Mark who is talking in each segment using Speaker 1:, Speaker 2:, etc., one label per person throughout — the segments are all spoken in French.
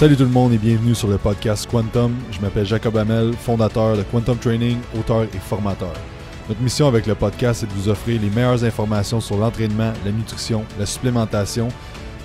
Speaker 1: Salut tout le monde et bienvenue sur le podcast Quantum. Je m'appelle Jacob Hamel, fondateur de Quantum Training, auteur et formateur. Notre mission avec le podcast est de vous offrir les meilleures informations sur l'entraînement, la nutrition, la supplémentation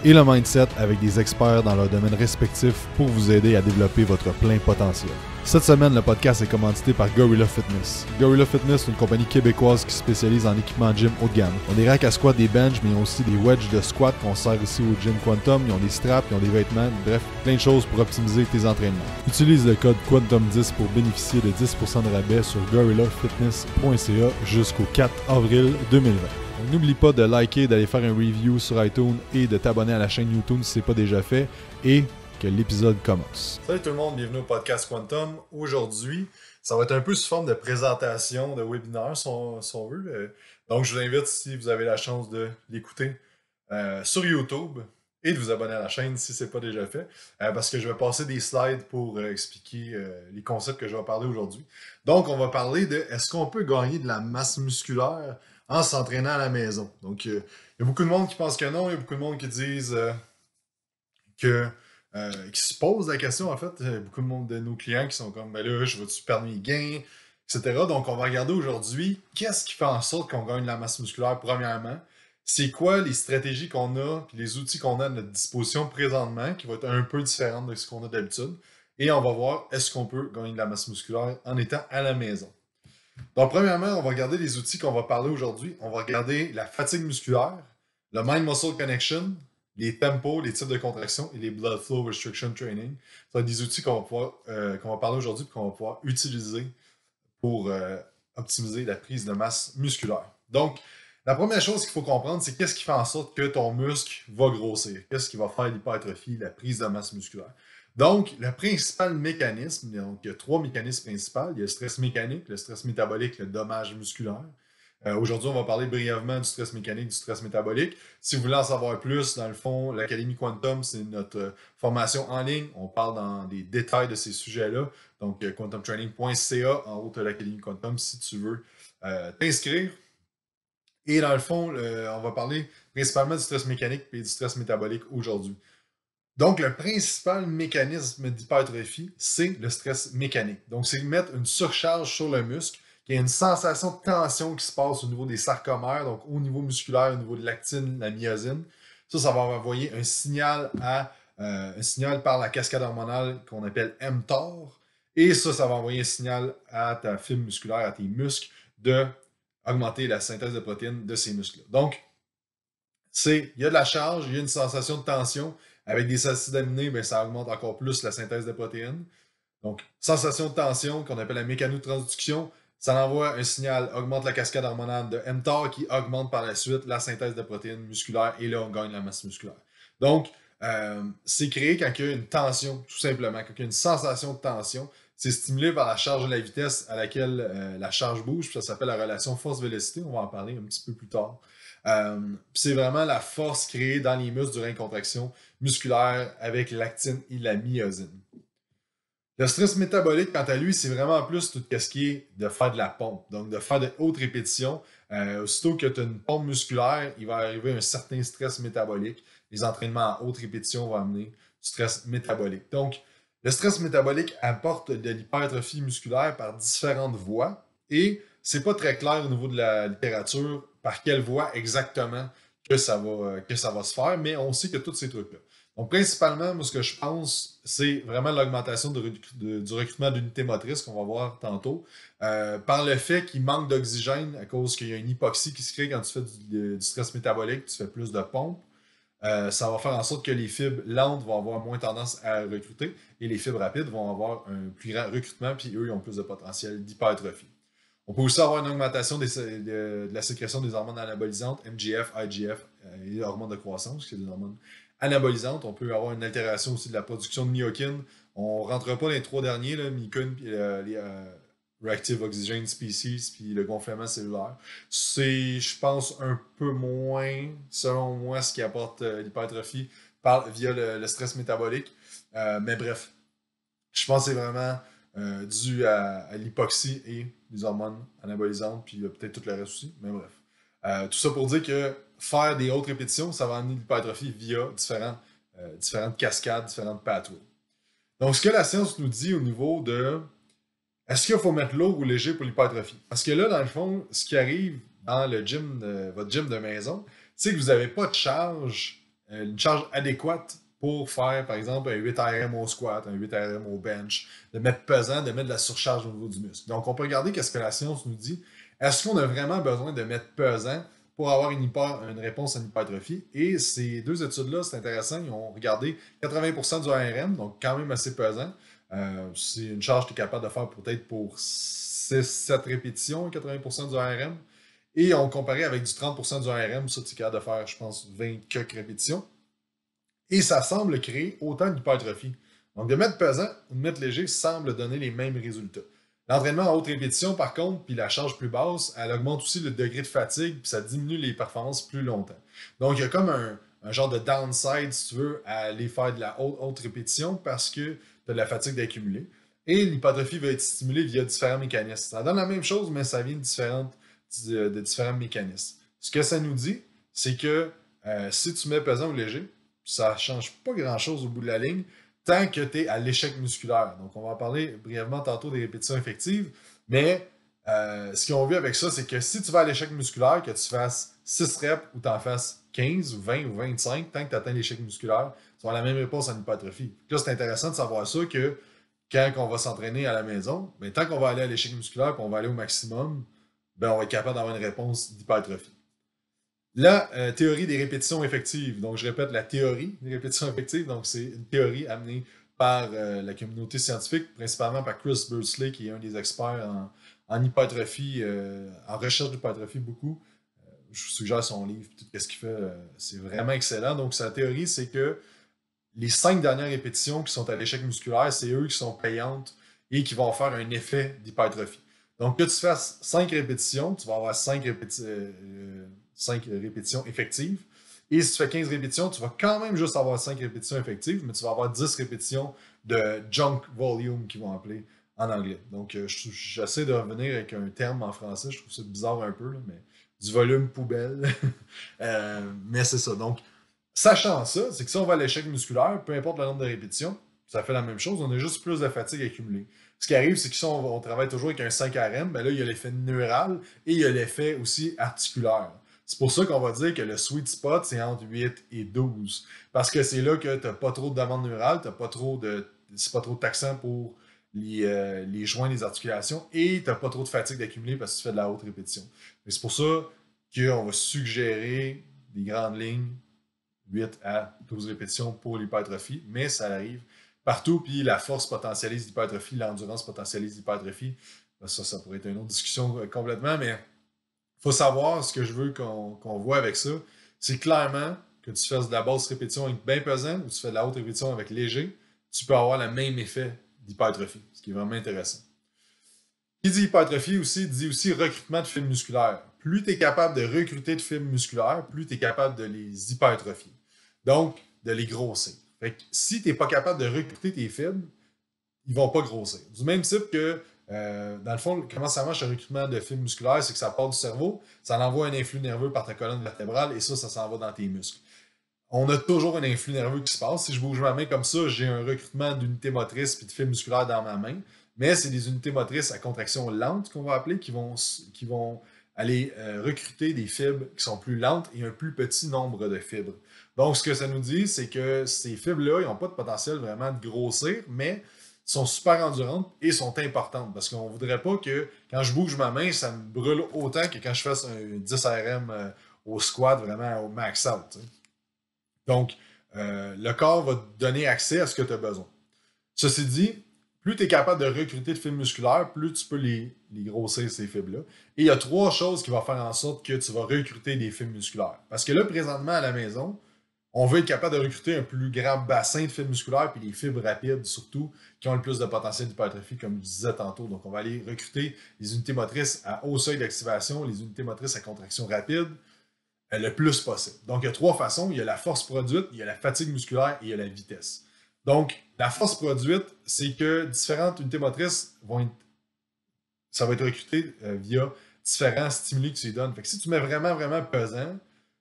Speaker 1: et le mindset avec des experts dans leur domaine respectif pour vous aider à développer votre plein potentiel. Cette semaine, le podcast est commandité par Gorilla Fitness. Gorilla Fitness est une compagnie québécoise qui spécialise en équipement de gym haut de gamme. On des racks à squat, des benches, mais aussi des wedges de squat qu'on sert ici au gym Quantum. Ils ont des straps, ils ont des vêtements, bref, plein de choses pour optimiser tes entraînements. Utilise le code Quantum10 pour bénéficier de 10% de rabais sur gorillafitness.ca jusqu'au 4 avril 2020. N'oublie pas de liker, d'aller faire un review sur iTunes et de t'abonner à la chaîne YouTube si ce n'est pas déjà fait. Et que l'épisode commence. Salut tout le monde, bienvenue au podcast Quantum. Aujourd'hui, ça va être un peu sous forme de présentation, de webinaire, si on, veut. Euh, donc, je vous invite, si vous avez la chance de l'écouter euh, sur YouTube, et de vous abonner à la chaîne si ce n'est pas déjà fait, euh, parce que je vais passer des slides pour expliquer les concepts que je vais parler aujourd'hui. Donc, on va parler de est-ce qu'on peut gagner de la masse musculaire en s'entraînant à la maison. Donc, euh, il y a beaucoup de monde qui pense que non, il y a beaucoup de monde qui disent euh, que euh, qui se pose la question, en fait, beaucoup de, monde de nos clients qui sont comme, ben là, je veux-tu perdre mes gains, etc. Donc, on va regarder aujourd'hui qu'est-ce qui fait en sorte qu'on gagne de la masse musculaire, premièrement. C'est quoi les stratégies qu'on a, puis les outils qu'on a à notre disposition présentement, qui vont être un peu différents de ce qu'on a d'habitude. Et on va voir est-ce qu'on peut gagner de la masse musculaire en étant à la maison. Donc, premièrement, on va regarder les outils qu'on va parler aujourd'hui. On va regarder la fatigue musculaire, le mind-muscle connection, les tempos, les types de contractions et les blood flow restriction training. Ça sont des outils qu'on va, pouvoir, euh, qu'on va parler aujourd'hui et qu'on va pouvoir utiliser pour euh, optimiser la prise de masse musculaire. Donc, la première chose qu'il faut comprendre, c'est qu'est-ce qui fait en sorte que ton muscle va grossir, qu'est-ce qui va faire l'hypertrophie, la prise de masse musculaire. Donc, le principal mécanisme, donc, il y a trois mécanismes principaux. Il y a le stress mécanique, le stress métabolique, le dommage musculaire. Euh, aujourd'hui, on va parler brièvement du stress mécanique, du stress métabolique. Si vous voulez en savoir plus, dans le fond, l'Académie Quantum, c'est notre euh, formation en ligne. On parle dans des détails de ces sujets-là. Donc, euh, quantumtraining.ca en haut de l'Académie Quantum si tu veux t'inscrire. Et dans le fond, on va parler principalement du stress mécanique et du stress métabolique aujourd'hui. Donc, le principal mécanisme d'hypertrophie, c'est le stress mécanique. Donc, c'est mettre une surcharge sur le muscle, qui y a une sensation de tension qui se passe au niveau des sarcomères, donc au niveau musculaire, au niveau de l'actine, la myosine. Ça, ça va envoyer un signal, à, euh, un signal par la cascade hormonale qu'on appelle mTOR. Et ça, ça va envoyer un signal à ta fibre musculaire, à tes muscles, d'augmenter la synthèse de protéines de ces muscles-là. Donc, il y a de la charge, il y a une sensation de tension, avec des acides aminés, ben, ça augmente encore plus la synthèse de protéines. Donc, sensation de tension qu'on appelle la mécanotransduction, ça envoie un signal, augmente la cascade hormonale de mTOR qui augmente par la suite la synthèse de protéines musculaires et là, on gagne la masse musculaire. Donc, euh, c'est créé quand il y a une tension, tout simplement, quand il y a une sensation de tension. C'est stimulé par la charge et la vitesse à laquelle euh, la charge bouge, ça s'appelle la relation force-vélocité, on va en parler un petit peu plus tard. Euh, c'est vraiment la force créée dans les muscles durant une contraction musculaire avec l'actine et la myosine. Le stress métabolique, quant à lui, c'est vraiment plus tout ce qui est de faire de la pompe, donc de faire de hautes répétitions. Euh, aussitôt que tu as une pompe musculaire, il va arriver un certain stress métabolique. Les entraînements à haute répétition vont amener du stress métabolique. Donc, le stress métabolique apporte de l'hypertrophie musculaire par différentes voies et c'est pas très clair au niveau de la littérature par quelle voie exactement que ça va, euh, que ça va se faire, mais on sait que tous ces trucs-là. Donc, principalement, moi, ce que je pense, c'est vraiment l'augmentation du recrutement d'unités motrices qu'on va voir tantôt, euh, par le fait qu'il manque d'oxygène à cause qu'il y a une hypoxie qui se crée quand tu fais du, stress métabolique, tu fais plus de pompes. Euh, ça va faire en sorte que les fibres lentes vont avoir moins tendance à recruter et les fibres rapides vont avoir un plus grand recrutement, puis eux, ils ont plus de potentiel d'hypertrophie. On peut aussi avoir une augmentation de, la sécrétion des hormones anabolisantes, MGF, IGF et euh, les hormones de croissance, qui sont des hormones anabolisantes. On peut avoir une altération aussi de la production de myokines. On ne rentre pas dans les trois derniers, le myokine, euh, les euh, reactive oxygen species, puis le gonflement cellulaire. C'est, je pense, un peu moins, selon moi, ce qui apporte l'hypertrophie via le, le, stress métabolique. mais bref, je pense que c'est vraiment euh, dû à, l'hypoxie et les hormones anabolisantes, puis euh, peut-être tout le reste aussi, mais bref. Euh, tout ça pour dire que faire des hautes répétitions, ça va amener l'hypertrophie via différents, différentes cascades, différentes pathways. Donc, ce que la science nous dit au niveau de est-ce qu'il faut mettre lourd ou léger pour l'hypertrophie? Parce que là, dans le fond, ce qui arrive dans le gym votre gym de maison, c'est que vous n'avez pas de charge, une charge adéquate pour faire, par exemple, un 8 RM au squat, un 8 RM au bench, de mettre pesant, de mettre de la surcharge au niveau du muscle. Donc, on peut regarder qu'est-ce que la science nous dit. Est-ce qu'on a vraiment besoin de mettre pesant pour avoir une, réponse à une hypertrophie? Et ces deux études-là, c'est intéressant, ils ont regardé 80% du RM, donc quand même assez pesant. Euh, c'est une charge que tu es capable de faire peut-être pour 6-7 répétitions, 80% du RM. Et on comparait avec du 30% du RM, ça tu es capable de faire, je pense, 20 24 répétitions. Et ça semble créer autant d'hypertrophie. Donc, de mettre pesant ou de mettre léger semble donner les mêmes résultats. L'entraînement à haute répétition, par contre, puis la charge plus basse, elle augmente aussi le degré de fatigue, puis ça diminue les performances plus longtemps. Donc, il y a comme un, genre de downside, si tu veux, à aller faire de la haute, répétition parce que tu as de la fatigue d'accumuler. Et l'hypertrophie va être stimulée via différents mécanismes. Ça donne la même chose, mais ça vient de, de, différents mécanismes. Ce que ça nous dit, c'est que euh, si tu mets pesant ou léger, ça change pas grand-chose au bout de la ligne tant que tu es à l'échec musculaire. Donc, on va parler brièvement tantôt des répétitions effectives, mais euh, ce qu'on ont vu avec ça, c'est que si tu vas à l'échec musculaire, que tu fasses 6 reps ou tu en fasses 15 ou 20 ou 25, tant que tu atteins l'échec musculaire, tu vas la même réponse en hypertrophie. Là, c'est intéressant de savoir ça que quand on va s'entraîner à la maison, mais ben, tant qu'on va aller à l'échec musculaire qu'on va aller au maximum, ben, on va être capable d'avoir une réponse d'hypertrophie. La euh, théorie des répétitions effectives. Donc, je répète, la théorie des répétitions effectives. Donc, c'est une théorie amenée par euh, la communauté scientifique, principalement par Chris Bursley, qui est un des experts en, hypertrophie, euh, en recherche d'hypertrophie beaucoup. je vous suggère son livre, tout ce qu'il fait, c'est vraiment excellent. Donc, sa théorie, c'est que les cinq dernières répétitions qui sont à l'échec musculaire, c'est eux qui sont payantes et qui vont faire un effet d'hypertrophie. Donc, que tu fasses cinq répétitions, tu vas avoir cinq répétitions 5 répétitions effectives. Et si tu fais 15 répétitions, tu vas quand même juste avoir 5 répétitions effectives, mais tu vas avoir 10 répétitions de junk volume qu'ils vont appeler en anglais. Donc, euh, j'essaie de revenir avec un terme en français, je trouve ça bizarre un peu, mais du volume poubelle. Euh, mais c'est ça. Donc, sachant ça, c'est que si on va à l'échec musculaire, peu importe le nombre de répétitions, ça fait la même chose, on a juste plus de fatigue accumulée. Ce qui arrive, c'est que si on, travaille toujours avec un 5 RM, ben là, il y a l'effet neural et il y a l'effet aussi articulaire. C'est pour ça qu'on va dire que le sweet spot, c'est entre 8 et 12. Parce que c'est là que tu n'as pas trop de demande neurale, tu pas trop de. C'est pas trop taxant pour les, euh, les joints, les articulations et tu n'as pas trop de fatigue d'accumuler parce que tu fais de la haute répétition. C'est pour ça qu'on va suggérer des grandes lignes 8 à 12 répétitions pour l'hypertrophie, mais ça arrive partout. Puis la force potentialise l'hypertrophie, l'endurance potentialise l'hypertrophie. Ça, ça pourrait être une autre discussion euh, complètement, mais faut savoir ce que je veux qu'on voit avec ça. C'est clairement que tu fasses de la basse répétition avec bien pesant ou tu fais de la haute répétition avec léger, tu peux avoir le même effet d'hypertrophie, ce qui est vraiment intéressant. Qui dit hypertrophie aussi dit aussi recrutement de fibres musculaires. Plus tu es capable de recruter de fibres musculaires, plus tu es capable de les hypertrophier. Donc, de les grossir. Fait si tu n'es pas capable de recruter tes fibres, ils ne vont pas grossir. Du même type que euh, dans le fond, comment ça marche un recrutement de fibres musculaires, c'est que ça part du cerveau, ça envoie un influx nerveux par ta colonne vertébrale et ça, ça s'en va dans tes muscles. On a toujours un influx nerveux qui se passe. Si je bouge ma main comme ça, j'ai un recrutement d'unités motrices et de fibres musculaires dans ma main. Mais c'est des unités motrices à contraction lente qu'on va appeler qui vont, aller euh, recruter des fibres qui sont plus lentes et un plus petit nombre de fibres. Donc, ce que ça nous dit, c'est que ces fibres-là, ils n'ont pas de potentiel vraiment de grossir, mais sont super endurantes et sont importantes parce qu'on voudrait pas que quand je bouge ma main, ça me brûle autant que quand je fasse un 10 RM euh, au squat vraiment au max out. Donc, euh, le corps va te donner accès à ce que tu as besoin. Ceci dit, plus tu es capable de recruter de fibres musculaires, plus tu peux les, les grossir, ces fibres-là. Et il y a trois choses qui vont faire en sorte que tu vas recruter des fibres musculaires. Parce que là, présentement, à la maison, on veut être capable de recruter un plus grand bassin de fibres musculaires, puis les fibres rapides surtout, qui ont le plus de potentiel d'hypertrophie, comme je disais tantôt. Donc, on va aller recruter les unités motrices à haut seuil d'activation, les unités motrices à contraction rapide, euh, le plus possible. Donc, il y a trois façons. Il y a la force produite, il y a la fatigue musculaire et il y a la vitesse. Donc, la force produite, c'est que différentes unités motrices vont être, ça va être recruté euh, via différents stimuli que tu lui donnes. Fait que si tu mets vraiment, vraiment pesant,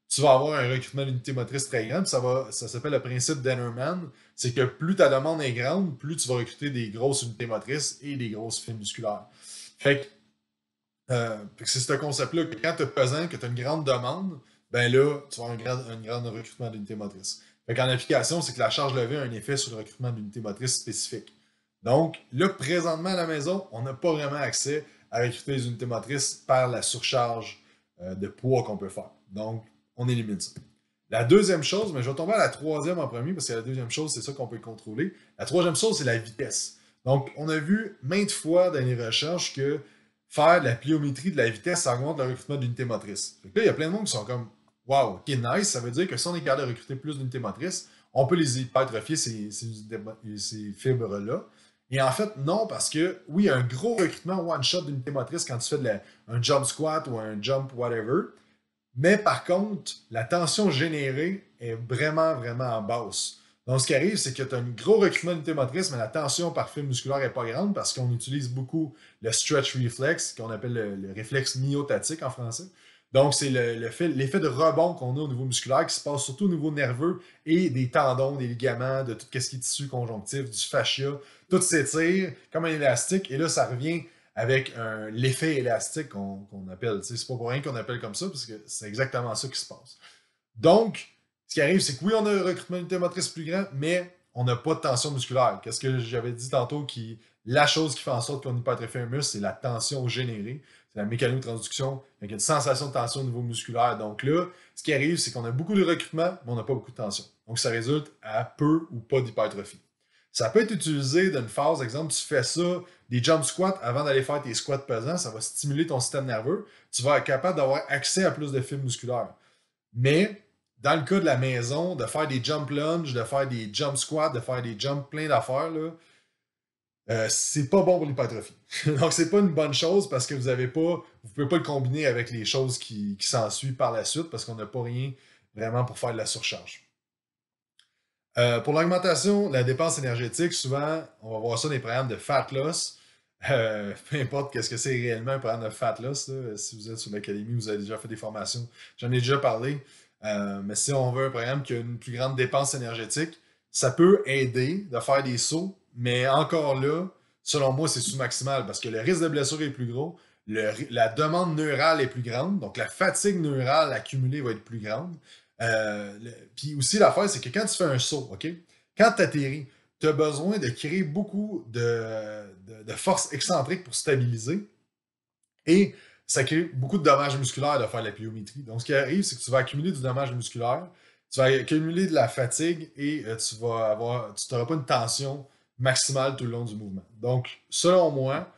Speaker 1: tu vas avoir un recrutement d'unités motrices très grande. Ça, ça s'appelle le principe d'Enerman. C'est que plus ta demande est grande, plus tu vas recruter des grosses unités motrices et des grosses fibres musculaires. Euh, fait que, c'est ce concept-là que quand tu es pesant, que tu as une grande demande, ben là, tu vas avoir un grand, recrutement d'unités motrices. Fait application, c'est que la charge levée a un effet sur le recrutement d'unités motrices spécifiques. Donc, là, présentement à la maison, on n'a pas vraiment accès à recruter des unités motrices par la surcharge euh, de poids qu'on peut faire. Donc, on élimine ça. La deuxième chose, mais je vais tomber à la troisième en premier parce que la deuxième chose, c'est ça qu'on peut contrôler. La troisième chose, c'est la vitesse. Donc, on a vu maintes fois dans les recherches que faire de la pliométrie de la vitesse, ça augmente le recrutement d'unités motrices. là, il y a plein de monde qui sont comme Wow, ok, nice, ça veut dire que si on est capable de recruter plus d'unités motrices, on peut les hypertrophier, ces, fibres-là. Et en fait, non, parce que oui, un gros recrutement one-shot d'unités motrices quand tu fais un jump squat ou un jump whatever. Mais par contre, la tension générée est vraiment, vraiment en basse. Donc, ce qui arrive, c'est que tu as un gros recrutement d'unité motrice, mais la tension par fil musculaire n'est pas grande parce qu'on utilise beaucoup le stretch reflex, qu'on appelle le, réflexe myotatique en français. Donc, c'est l'effet de rebond qu'on a au niveau musculaire qui se passe surtout au niveau nerveux et des tendons, des ligaments, de tout ce qui est tissu conjonctif, du fascia. Tout s'étire comme un élastique et là, ça revient avec l'effet élastique qu'on appelle. C'est pas pour rien qu'on appelle comme ça, parce que c'est exactement ça qui se passe. Donc, ce qui arrive, c'est que oui, on a un recrutement de motrice plus grand, mais on n'a pas de tension musculaire. Qu'est-ce que j'avais dit tantôt qui. La chose qui fait en sorte qu'on hypertrophie un muscle, c'est la tension générée. C'est la mécanique Il y a une sensation de tension au niveau musculaire. Donc là, ce qui arrive, c'est qu'on a beaucoup de recrutement, mais on n'a pas beaucoup de tension. Donc ça résulte à peu ou pas d'hypertrophie. Ça peut être utilisé d'une phase, exemple, tu fais ça, des jump squats avant d'aller faire tes squats pesants, ça va stimuler ton système nerveux. Tu vas être capable d'avoir accès à plus de fibres musculaires. Mais dans le cas de la maison, de faire des jump lunges, de faire des jump squats, de faire des jump plein d'affaires, euh, c'est pas bon pour l'hypertrophie. Donc, c'est pas une bonne chose parce que vous avez pas, vous pouvez pas le combiner avec les choses qui, qui s'ensuivent par la suite parce qu'on n'a pas rien vraiment pour faire de la surcharge. Euh, pour l'augmentation de la dépense énergétique, souvent, on va voir ça dans les programmes de fat loss. Euh, peu importe qu'est-ce que c'est réellement un programme de fat loss. si vous êtes sur l'académie, vous avez déjà fait des formations. J'en ai déjà parlé. Euh, mais si on veut un programme qui a une plus grande dépense énergétique, ça peut aider de faire des sauts. Mais encore là, selon moi, c'est sous-maximal parce que le risque de blessure est plus gros. la demande neurale est plus grande, donc la fatigue neurale accumulée va être plus grande. Euh, puis aussi, l'affaire, c'est que quand tu fais un saut, OK? Quand tu atterris, tu as besoin de créer beaucoup de, de, force excentrique pour stabiliser. Et ça crée beaucoup de dommages musculaires de faire la pliométrie. Donc, ce qui arrive, c'est que tu vas accumuler du dommage musculaire, tu vas accumuler de la fatigue et euh, tu vas avoir, tu n'auras pas une tension maximale tout le long du mouvement. Donc, selon moi,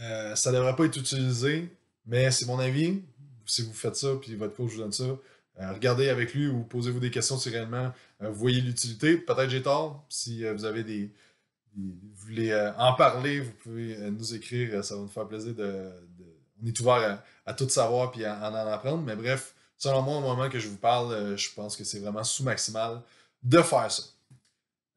Speaker 1: euh, ça ne devrait pas être utilisé, mais c'est mon avis. Si vous faites ça, puis votre coach vous donne ça, euh, regardez avec lui ou posez-vous des questions si réellement euh, vous voyez l'utilité. Peut-être j'ai tort. Si euh, vous avez des, voulez en parler, vous pouvez nous écrire. ça va nous faire plaisir de. on est ouvert à, tout savoir et à, en apprendre. Mais bref, selon moi, au moment que je vous parle, je pense que c'est vraiment sous-maximal de faire ça.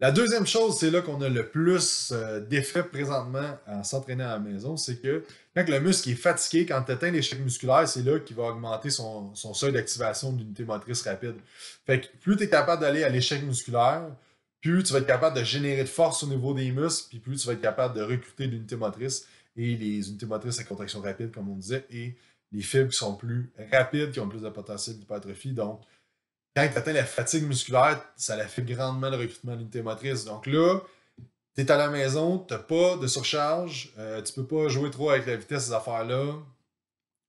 Speaker 1: La deuxième chose, c'est là qu'on a le plus euh, d'effet présentement en s'entraînant à la maison, c'est que quand le muscle est fatigué, quand tu atteins l'échec musculaire, c'est là qu'il va augmenter son, seuil d'activation d'unité motrice rapide. Fait que plus tu es capable d'aller à l'échec musculaire, plus tu vas être capable de générer de force au niveau des muscles, puis plus tu vas être capable de recruter l'unité motrice et les unités motrices à contraction rapide, comme on disait, et les fibres qui sont plus rapides, qui ont plus de potentiel d'hypertrophie, donc quand tu atteins la fatigue musculaire, ça la fait grandement le recrutement de l'unité motrice. Donc là, tu es à la maison, tu pas de surcharge, tu euh, tu peux pas jouer trop avec la vitesse ces affaires-là.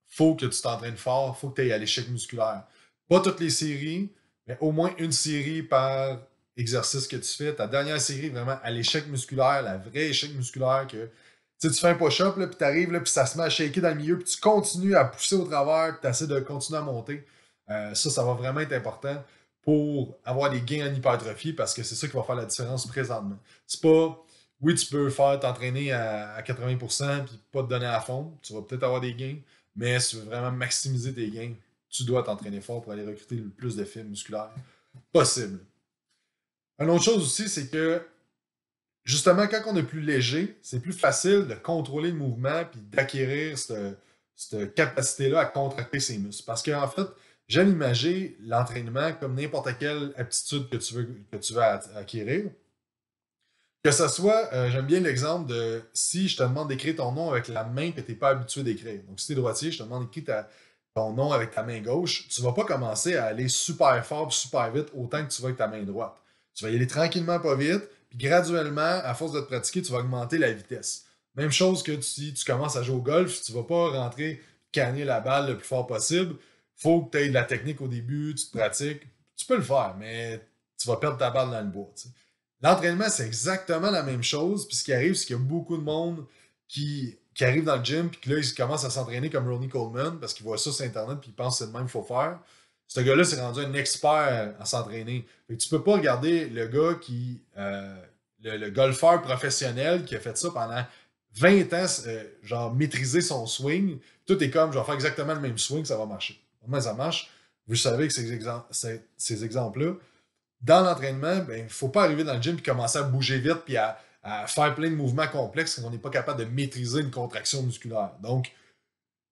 Speaker 1: faut que tu t'entraînes fort, faut que tu ailles à l'échec musculaire. Pas toutes les séries, mais au moins une série par exercice que tu fais. Ta dernière série, vraiment, à l'échec musculaire, la vraie échec musculaire que tu, tu fais un push-up, puis tu arrives, puis ça se met à shaker dans le milieu, puis tu continues à pousser au travers, puis tu essaies de continuer à monter. Euh, ça, ça va vraiment être important pour avoir des gains en hypertrophie parce que c'est ça qui va faire la différence présentement. C'est pas, oui, tu peux faire t'entraîner à, 80% puis pas te donner à fond. Tu vas peut-être avoir des gains, mais si tu veux vraiment maximiser tes gains, tu dois t'entraîner fort pour aller recruter le plus de fibres musculaires possible. Une autre chose aussi, c'est que justement, quand on est plus léger, c'est plus facile de contrôler le mouvement puis d'acquérir cette, capacité-là à contracter ses muscles. Parce qu'en fait, j'aime imaginer l'entraînement comme n'importe quelle aptitude que tu veux, que tu acquérir. Que ce soit, euh, j'aime bien l'exemple de si je te demande d'écrire ton nom avec la main que tu n'es pas habitué d'écrire. Donc, si tu es droitier, je te demande d'écrire ton nom avec ta main gauche. Tu ne vas pas commencer à aller super fort, super vite, autant que tu vas avec ta main droite. Tu vas y aller tranquillement, pas vite, puis graduellement, à force de te pratiquer, tu vas augmenter la vitesse. Même chose que si tu commences à jouer au golf, tu ne vas pas rentrer canner la balle le plus fort possible faut que tu aies de la technique au début, tu te pratiques. Tu peux le faire, mais tu vas perdre ta balle dans le bois. L'entraînement, c'est exactement la même chose. Puis ce qui arrive, c'est qu'il y a beaucoup de monde qui, qui arrive dans le gym, puis que là, ils commencent à s'entraîner comme Ronnie Coleman, parce qu'ils voient ça sur Internet, puis ils pensent que c'est le même qu'il faut faire.
Speaker 2: Ce gars-là s'est rendu
Speaker 1: un expert à s'entraîner. Tu peux pas regarder le gars qui. Euh, le, golfeur professionnel qui a fait ça pendant 20 ans, euh, genre maîtriser son swing. Tout est comme, je vais faire exactement le même swing, ça va marcher mais ça marche? Vous savez que ces, exemples, ces, exemples-là, dans l'entraînement, ben, il ne faut pas arriver dans le gym et commencer à bouger vite puis à, faire plein de mouvements complexes quand on n'est pas capable de maîtriser une contraction musculaire. Donc,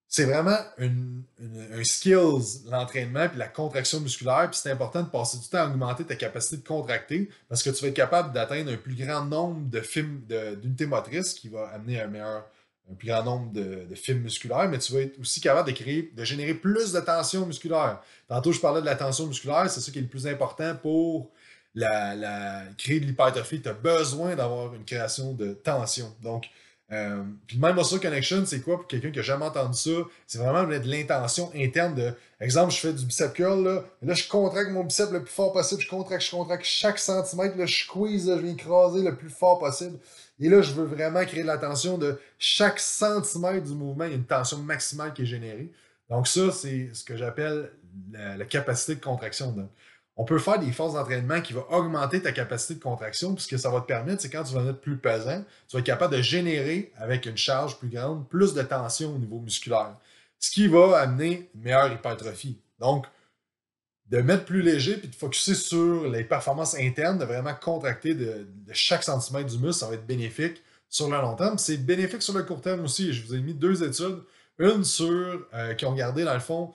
Speaker 1: c'est vraiment un skills, l'entraînement, puis la contraction musculaire. Puis c'est important de passer du temps à augmenter ta capacité de contracter parce que tu vas être capable d'atteindre un plus grand nombre de d'unités motrices qui va amener un meilleur un plus grand nombre de, films musculaires, mais tu vas être aussi capable de, créer, de générer plus de tension musculaire. Tantôt, je parlais de la tension musculaire, c'est ça qui est le plus important pour la, créer de l'hypertrophie. Tu as besoin d'avoir une création de tension. Donc, euh, puis même Muscle Connection, c'est quoi pour quelqu'un qui n'a jamais entendu ça? C'est vraiment de l'intention interne de, exemple, je fais du bicep curl, là, là je contracte mon bicep le plus fort possible, je contracte, je contracte chaque centimètre, je squeeze, je vais écraser le plus fort possible. Et là, je veux vraiment créer de la tension de chaque centimètre du mouvement, il y a une tension maximale qui est générée. Donc, ça, c'est ce que j'appelle la, capacité de contraction. on peut faire des forces d'entraînement qui vont augmenter ta capacité de contraction, puisque ça va te permettre, c'est quand tu vas être plus pesant, tu vas être capable de générer avec une charge plus grande, plus de tension au niveau musculaire. Ce qui va amener une meilleure hypertrophie. Donc, de mettre plus léger puis de focusser sur les performances internes, de vraiment contracter de, chaque centimètre du muscle, ça va être bénéfique sur le long terme. C'est bénéfique sur le court terme aussi. Je vous ai mis deux études. Une sur euh, qui ont regardé, dans le fond,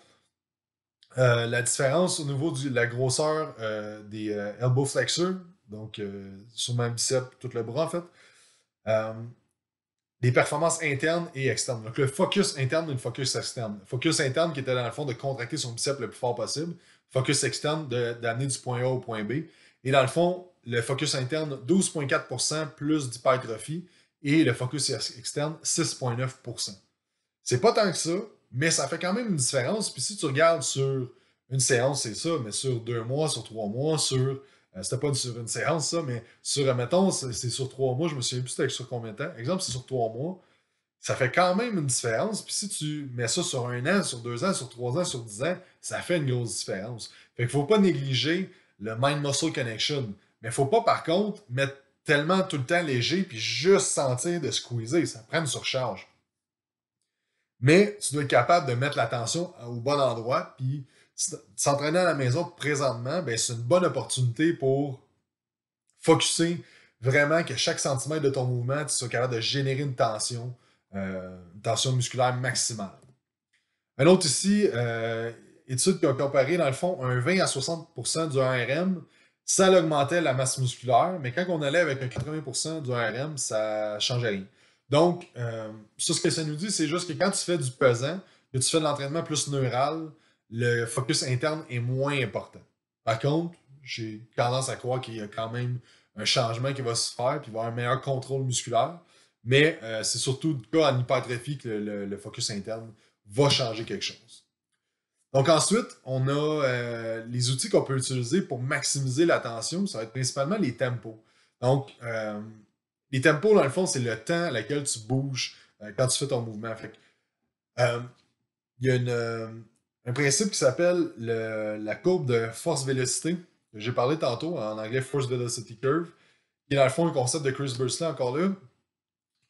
Speaker 1: euh, la différence au niveau de la grosseur euh, des elbow flexors, donc sur même bicep, tout le bras en fait, des performances internes et externes. Donc le focus interne et le focus externe. Le focus interne qui était dans le fond de contracter son bicep le plus fort possible focus externe d'amener du point A au point B. Et dans le fond, le focus interne, 12,4 plus d'hypertrophie et le focus externe, 6,9 C'est pas tant que ça, mais ça fait quand même une différence. Puis si tu regardes sur une séance, c'est ça, mais sur deux mois, sur trois mois, sur. Euh, c'était pas sur une séance, ça, mais sur, euh, mettons, c'est sur trois mois, je me souviens plus c'était sur combien de temps. Exemple, c'est sur trois mois ça fait quand même une différence. Puis si tu mets ça sur un an, sur deux ans, sur trois ans, sur dix ans, ça fait une grosse différence. Fait qu'il faut pas négliger le mind-muscle connection. Mais il ne faut pas, par contre, mettre tellement tout le temps léger puis juste sentir de squeezer. Ça prend une surcharge. Mais tu dois être capable de mettre la tension au bon endroit. Puis s'entraîner à la maison présentement, ben, c'est une bonne opportunité pour focusser vraiment que chaque centimètre de ton mouvement, tu sois capable de générer une tension, une euh, tension musculaire maximale. Un autre ici, euh, étude qui a comparé, dans le fond, un 20 à 60 du 1RM, ça augmentait la masse musculaire, mais quand on allait avec un 80 du 1RM, ça ne changeait rien. Donc, euh, ce que ça nous dit, c'est juste que quand tu fais du pesant, que tu fais de l'entraînement plus neural, le focus interne est moins important. Par contre, j'ai tendance à croire qu'il y a quand même un changement qui va se faire, puis il va y avoir un meilleur contrôle musculaire. Mais euh, c'est surtout le cas en hypertrophie que le, focus interne va changer quelque chose. Donc ensuite, on a euh, les outils qu'on peut utiliser pour maximiser l'attention. Ça va être principalement les tempos. Donc, euh, les tempos, dans le fond, c'est le temps à laquelle tu bouges quand tu fais ton mouvement. Il y a un principe qui s'appelle la courbe de force-vélocité. J'ai parlé tantôt en anglais Force Velocity Curve, qui a dans le fond le concept de Chris Bursley encore là,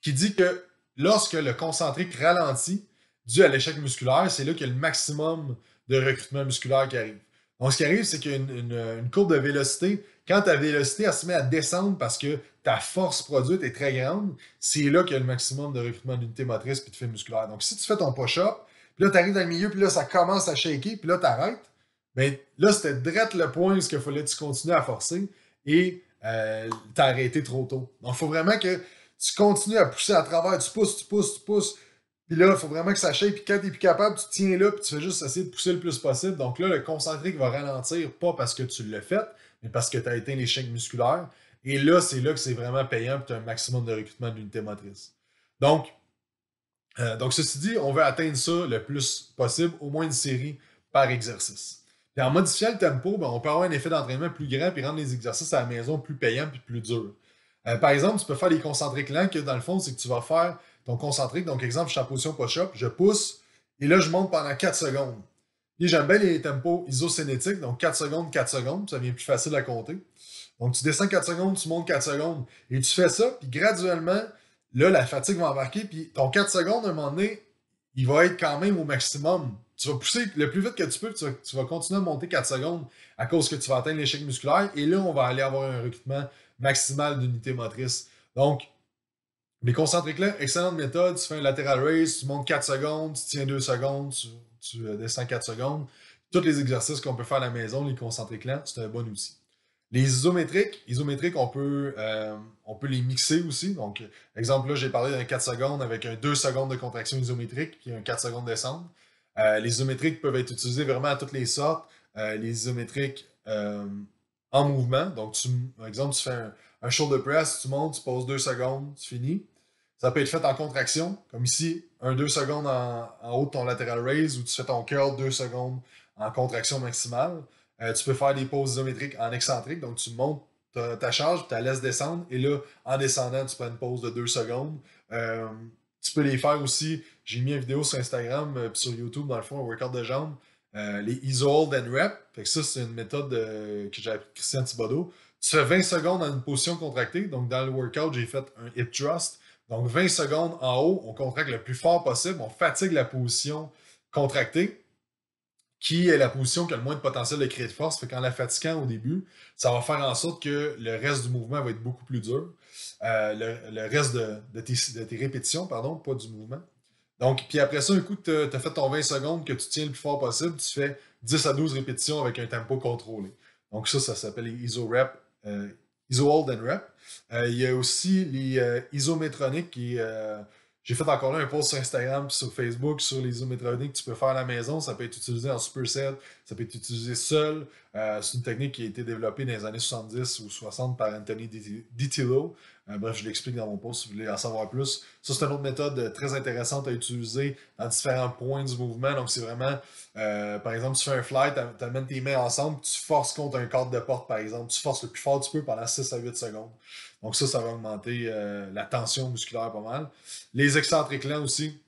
Speaker 1: qui dit que lorsque le concentrique ralentit, dû à l'échec musculaire, c'est là que le maximum de recrutement musculaire qui arrive. Donc, ce qui arrive, c'est qu'une courbe de vélocité. Quand ta vélocité elle se met à descendre parce que ta force produite est très grande, c'est là qu'il y a le maximum de recrutement d'unité motrice puis de fais musculaire. Donc, si tu fais ton push-up, puis là, tu arrives dans le milieu, puis là, ça commence à shaker, puis là, tu arrêtes, bien, là, c'était drette le point où il fallait que tu continues à forcer et euh, arrêté trop tôt. Donc, il faut vraiment que tu continues à pousser à travers, tu pousses, tu pousses, tu pousses. Puis là, il faut vraiment que ça shake. Puis quand t'es plus capable, tu tiens là, puis tu fais juste essayer de pousser le plus possible. Donc là, le concentrique va ralentir, pas parce que tu l'as fait, mais parce que tu as éteint l'échec musculaire. Et là, c'est là que c'est vraiment payant, puis tu as un maximum de recrutement d'unité motrice. Donc, euh, donc, ceci dit, on veut atteindre ça le plus possible, au moins une série par exercice. Puis en modifiant le tempo, ben, on peut avoir un effet d'entraînement plus grand puis rendre les exercices à la maison plus payants puis plus durs. Euh, par exemple, tu peux faire les concentriques lents que dans le fond, c'est que tu vas faire ton concentrique. Donc, exemple, je suis en position push-up, je pousse et là, je monte pendant 4 secondes. Et j'aime bien les tempos isocinétiques, donc 4 secondes, 4 secondes, ça devient plus facile à compter. Donc, tu descends 4 secondes, tu montes 4 secondes et tu fais ça, puis graduellement, là, la fatigue va embarquer, puis ton 4 secondes, à un moment donné, il va être quand même au maximum. Tu vas pousser le plus vite que tu peux, puis tu vas continuer à monter 4 secondes à cause que tu vas atteindre l'échec musculaire. Et là, on va aller avoir un recrutement maximale d'unité motrice. Donc, les concentriques là, excellente méthode. Tu fais un lateral raise, tu montes 4 secondes, tu tiens 2 secondes, tu, euh, descends 4 secondes. Tous les exercices qu'on peut faire à la maison, les concentriques là, c'est un bon outil. Les isométriques, isométriques, on peut, euh, on peut les mixer aussi. Donc, exemple, là, j'ai parlé d'un 4 secondes avec un 2 secondes de contraction isométrique puis un 4 secondes de descente. Euh, les isométriques peuvent être utilisés vraiment à toutes les sortes. les isométriques en mouvement. Donc, par exemple, tu fais un, un, de press, tu montes, tu poses deux secondes, tu finis. Ça peut être fait en contraction, comme ici, un deux secondes en, en haut de ton lateral raise ou tu fais ton curl deux secondes en contraction maximale. Euh, tu peux faire des pauses isométriques en excentrique, donc tu montes ta, charge, tu la laisses descendre, et là, en descendant, tu prends une pause de deux secondes. Euh, tu peux les faire aussi. J'ai mis une vidéo sur Instagram et euh, sur YouTube, dans le fond, un workout de jambes. Euh, les hold and Rep. ça, c'est une méthode euh, que j'ai appris Christian Thibodeau. Tu fais 20 secondes dans une position contractée. Donc, dans le workout, j'ai fait un hip thrust. Donc, 20 secondes en haut, on contracte le plus fort possible. On fatigue la position contractée, qui est la position qui a le moins de potentiel de créer de force. Fait qu'en la fatiguant au début, ça va faire en sorte que le reste du mouvement va être beaucoup plus dur. Euh, le, reste de, tes, répétitions, pardon, pas du mouvement. Donc, puis après ça, un coup, tu as fait ton 20 secondes que tu tiens le plus fort possible, tu fais 10 à 12 répétitions avec un tempo contrôlé. Donc, ça, ça s'appelle les ISO rep, euh, ISO hold and rep. Euh, il y a aussi les euh, isométroniques qui j'ai fait encore là un post sur Instagram, sur Facebook, sur les zooms que tu peux faire à la maison. Ça peut être utilisé en superset, ça peut être utilisé seul. Euh, c'est une technique qui a été développée dans les années 70 ou 60 par Anthony DiTillo. Euh, bref, je l'explique dans mon post si vous voulez en savoir plus. Ça, c'est une autre méthode euh, très intéressante à utiliser dans différents points du mouvement. Donc, c'est vraiment, par exemple, tu fais un fly, tu amènes tes mains ensemble, tu forces contre un cadre de porte, par exemple. Tu forces le plus fort que tu peux pendant 6 à 8 secondes. Donc ça, ça va augmenter euh, la tension musculaire pas mal. Les excentriques lents aussi,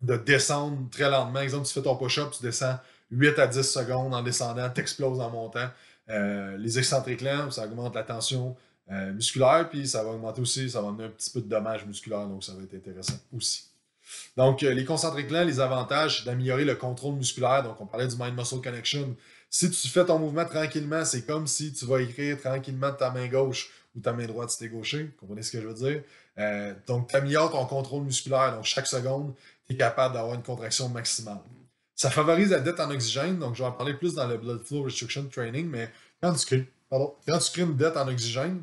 Speaker 1: de descendre très lentement. Exemple, tu fais ton push-up, tu descends 8 à 10 secondes en descendant, exploses en montant. Euh, les excentriques lents, ça augmente la tension euh, musculaire, puis ça va augmenter aussi, ça va donner un petit peu de dommage musculaire, donc ça va être intéressant aussi. Donc, les concentriques lents, les avantages d'améliorer le contrôle musculaire. Donc, on parlait du mind-muscle connection. Si tu fais ton mouvement tranquillement, c'est comme si tu vas écrire tranquillement de ta main gauche ou ta main droite si t'es gaucher. Vous comprenez ce que je veux dire? Euh, donc, tu améliores ton contrôle musculaire. Donc, chaque seconde, tu es capable d'avoir une contraction maximale. Ça favorise la dette en oxygène. Donc, je vais en parler plus dans le Blood Flow Restriction Training, mais quand tu crées, une dette en oxygène,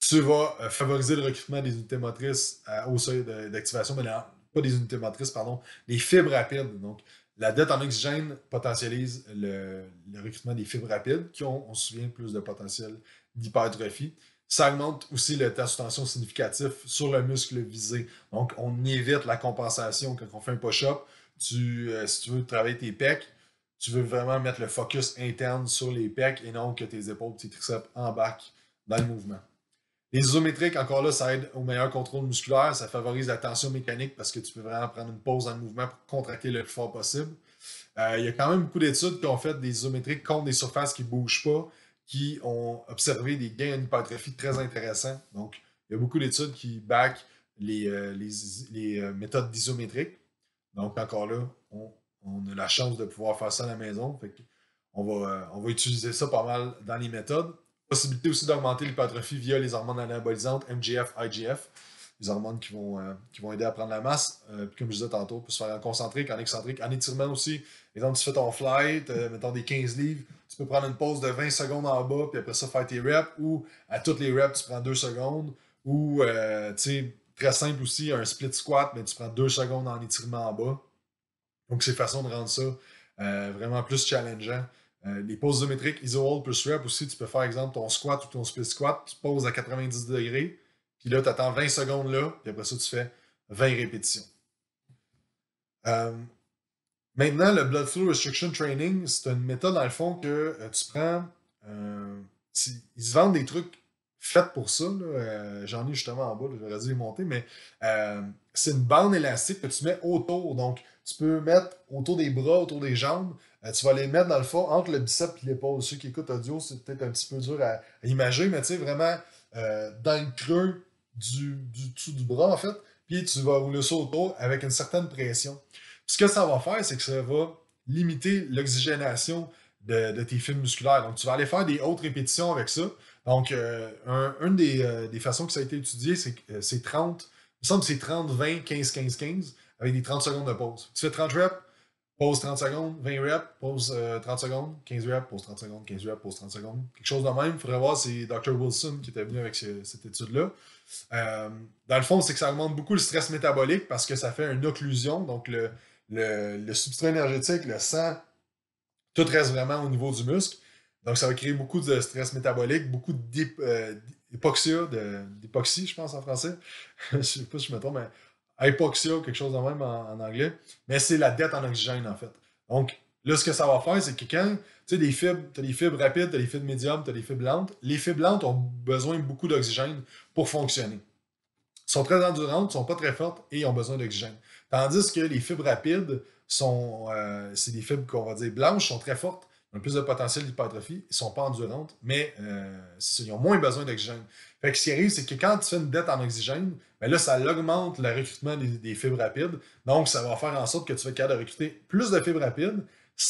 Speaker 1: tu vas euh, favoriser le recrutement des unités motrices euh, au seuil d'activation, mais non, pas des unités motrices, pardon, les fibres rapides. Donc, la dette en oxygène potentialise le, le recrutement des fibres rapides qui ont, on se souvient, plus de potentiel d'hypertrophie. Ça augmente aussi le tension significatif sur le muscle visé. Donc, on évite la compensation quand on fait un push-up. Euh, si tu veux travailler tes pecs, tu veux vraiment mettre le focus interne sur les pecs et non que tes épaules, tes triceps embarquent dans le mouvement. Les isométriques, encore là, ça aide au meilleur contrôle musculaire, ça favorise la tension mécanique parce que tu peux vraiment prendre une pause dans le mouvement pour contracter le plus fort possible. Euh, il y a quand même beaucoup d'études qui ont fait des isométriques contre des surfaces qui ne bougent pas, qui ont observé des gains en hypertrophie très intéressants. Donc, il y a beaucoup d'études qui back les, euh, euh, méthodes isométriques. Donc, encore là, on, a la chance de pouvoir faire ça à la maison. on, va, euh, on va utiliser ça pas mal dans les méthodes. Possibilité aussi d'augmenter l'hypertrophie via les hormones anabolisantes MGF, IGF les hormones qui vont, euh, qui vont aider à prendre la masse. Euh, comme je disais tantôt, on se faire en concentrique, en excentrique, en étirement aussi. Exemple, tu fais ton flight, euh, mettons des 15 livres, tu peux prendre une pause de 20 secondes en bas, puis après ça, faire tes reps. Ou à toutes les reps, tu prends 2 secondes. Ou, tu sais, très simple aussi, un split squat, mais tu prends 2 secondes en étirement en bas. Donc, c'est façon de rendre ça vraiment plus challengeant. les poses isométriques, iso-hold, plus rep aussi, tu peux faire, exemple, ton squat ou ton split squat, tu poses à 90 degrés, puis là, tu attends 20 secondes là, puis après ça, tu fais 20 répétitions. Euh, maintenant, le Blood Flow Restriction Training, c'est une méthode, dans le fond, que euh, tu prends. Euh, ils se vendent des trucs faits pour ça. J'en ai justement en bas, j'aurais dû les monter, mais c'est une bande élastique que tu mets autour. Donc, tu peux mettre autour des bras, autour des jambes. tu vas les mettre, dans le fond, entre le biceps et l'épaule. Ceux qui écoutent audio, c'est peut-être un petit peu dur à, imaginer mais tu sais, vraiment, dans le creux du, du dessous du bras, en fait, puis tu vas rouler ça autour avec une certaine pression. Ce que ça va faire, c'est que ça va limiter l'oxygénation de, tes fibres musculaires. Donc, tu vas aller faire des hautes répétitions avec ça. Donc, euh, une euh, des, façons que ça a été étudié, c'est que euh, c'est 30, il me semble que c'est 30, 20, 15, 15, 15, avec des 30 secondes de pause. Tu fais 30 reps, pause 30 secondes, 20 reps, pause 30 secondes, 15 reps, pause 30 secondes, 15 reps, pause 30 secondes. Quelque chose de même. Il faudrait voir, c'est Dr. Wilson qui était venu avec cette étude-là. Euh, dans le fond, c'est que ça augmente beaucoup le stress métabolique parce que ça fait une occlusion. Donc, le, le, substrat énergétique, le sang, tout reste vraiment au niveau du muscle. Donc, ça va créer beaucoup de stress métabolique, beaucoup euh, d'hypoxia, de d'hypoxie, je pense en français. je ne sais pas si je me trompe, mais hypoxia, quelque chose de même en, en anglais. Mais c'est la dette en oxygène, en fait. Donc, là, ce que ça va faire, c'est que quand sais, fibres, tu as des fibres rapides, tu as des fibres médiums, tu as des fibres lentes. Les fibres lentes ont besoin beaucoup d'oxygène pour fonctionner. Elles sont très endurantes, sont pas très fortes et ont besoin d'oxygène. Tandis que les fibres rapides sont, euh, c'est des fibres qu'on va dire blanches, sont très fortes, ont plus de potentiel d'hypertrophie, ils sont pas endurantes, mais elles euh, ils ont moins besoin d'oxygène. ce qui arrive, c'est que quand tu fais une dette en oxygène, ben là, ça augmente le recrutement des, fibres rapides. Donc, ça va faire en sorte que tu vas capable de recruter plus de fibres rapides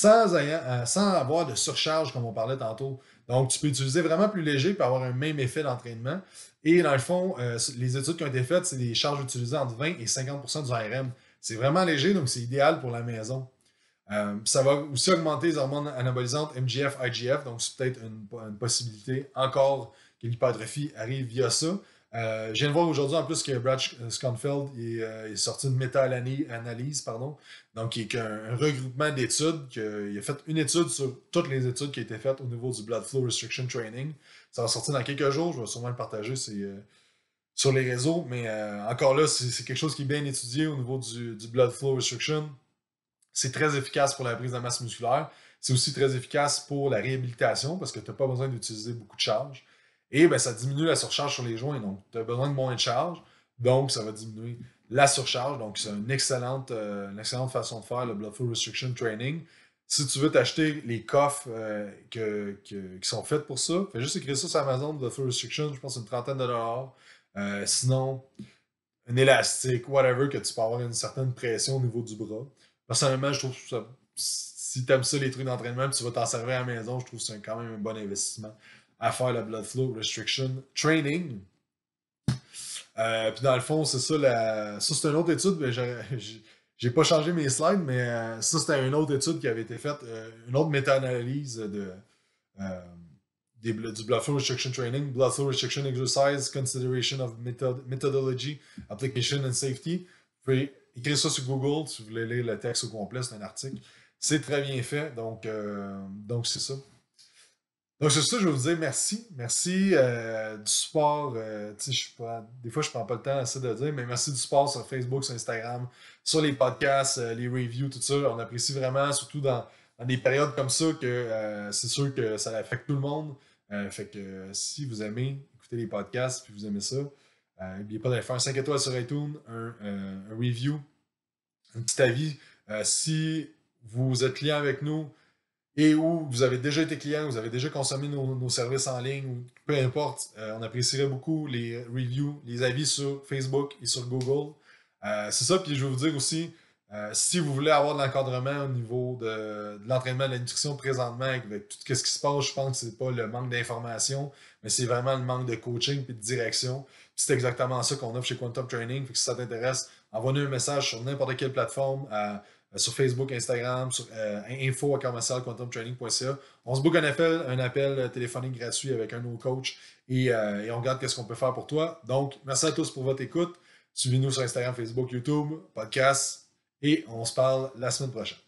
Speaker 1: euh, sans, avoir de surcharge comme on parlait tantôt. Donc, tu peux utiliser vraiment plus léger pour avoir un même effet d'entraînement. Et dans le fond, euh, les études qui ont été faites, c'est des charges utilisées entre 20 et 50 du RM, C'est vraiment léger, donc c'est idéal pour la maison. Euh, ça va aussi augmenter les hormones anabolisantes MGF, IGF, donc c'est peut-être une, une, possibilité encore que l'hypertrophie arrive via ça. Euh, je viens de voir aujourd'hui en plus que Brad Schoenfeld euh, euh, est, sorti une méta-analyse, pardon, donc qui est un, regroupement d'études. Il a fait une étude sur toutes les études qui ont été faites au niveau du Blood Flow Restriction Training. Ça va sortir dans quelques jours, je vais sûrement le partager sur les réseaux, mais encore là, c'est, quelque chose qui est bien étudié au niveau du, du Blood Flow Restriction. C'est très efficace pour la prise de masse musculaire. C'est aussi très efficace pour la réhabilitation parce que tu n'as pas besoin d'utiliser beaucoup de charges. Et ben, ça diminue la surcharge sur les joints. Donc, tu as besoin de moins de charge. Donc, ça va diminuer la surcharge. Donc, c'est une excellente, euh, excellente façon de faire le Blood Flow Restriction Training. Si tu veux t'acheter les coffres euh, qui sont faits pour ça, fais juste écrire ça sur Amazon, Blood Flow Restriction, je pense une trentaine de dollars. Euh, sinon, un élastique, whatever, que tu peux avoir une certaine pression au niveau du bras. Personnellement, je trouve que si tu aimes ça, les trucs d'entraînement, tu vas t'en servir à la maison, je trouve que c'est quand même un bon investissement à faire le Blood Flow Restriction Training. Euh, puis dans le fond, c'est ça, la... ça c'est une autre étude, mais j'ai pas changé mes slides, mais euh, ça c'était une autre étude qui avait été faite, euh, une autre méta-analyse de, du Blood Flow Restriction Training, Blood Flow Restriction Exercise, Consideration of Methodology, Application and Safety. Vous pouvez écrire ça sur Google si vous voulez lire le texte au complet, c'est un article. C'est très bien fait, donc donc c'est ça. Donc, c'est ça, je vais vous dire merci. Merci euh, du support. Euh, je des fois, je prends pas le temps assez de le dire, mais merci du support sur Facebook, sur Instagram, sur les podcasts, euh, les reviews, tout ça. On apprécie vraiment, surtout dans, des périodes comme ça, que c'est sûr que ça affecte tout le monde. fait que si vous aimez écouter les podcasts puis vous aimez ça, n'oubliez pas d'aller faire un 5 étoiles sur iTunes, un, un review, un petit avis. si vous êtes client avec nous, et où vous avez déjà été client, vous avez déjà consommé nos, services en ligne, peu importe, euh, on apprécierait beaucoup les reviews, les avis sur Facebook et sur Google. Euh, c'est ça, puis je vais vous dire aussi, euh, si vous voulez avoir de l'encadrement au niveau de, l'entraînement de la nutrition présentement, avec tout ce qui se passe, je pense que ce n'est pas le manque d'information, mais c'est vraiment le manque de coaching et de direction. C'est exactement ça qu'on offre chez Quantum Training. si ça t'intéresse, envoie-nous un message sur n'importe quelle plateforme. Euh, sur Facebook, Instagram, sur euh, On se book un appel, un appel euh, téléphonique gratuit avec un nouveau coach et, on regarde ce qu'on peut faire pour toi. Donc, merci à tous pour votre écoute. Suivez-nous sur Instagram, Facebook, YouTube, podcast et on se parle la semaine prochaine.